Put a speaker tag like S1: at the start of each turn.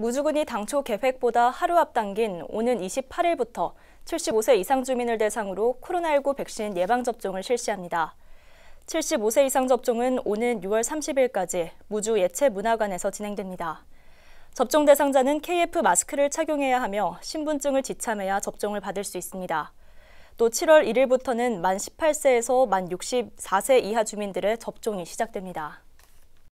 S1: 무주군이 당초 계획보다 하루 앞당긴 오는 28일부터 75세 이상 주민을 대상으로 코로나19 백신 예방접종을 실시합니다. 75세 이상 접종은 오는 6월 30일까지 무주 예체문화관에서 진행됩니다. 접종 대상자는 KF 마스크를 착용해야 하며 신분증을 지참해야 접종을 받을 수 있습니다. 또 7월 1일부터는 만 18세에서 만 64세 이하 주민들의 접종이 시작됩니다.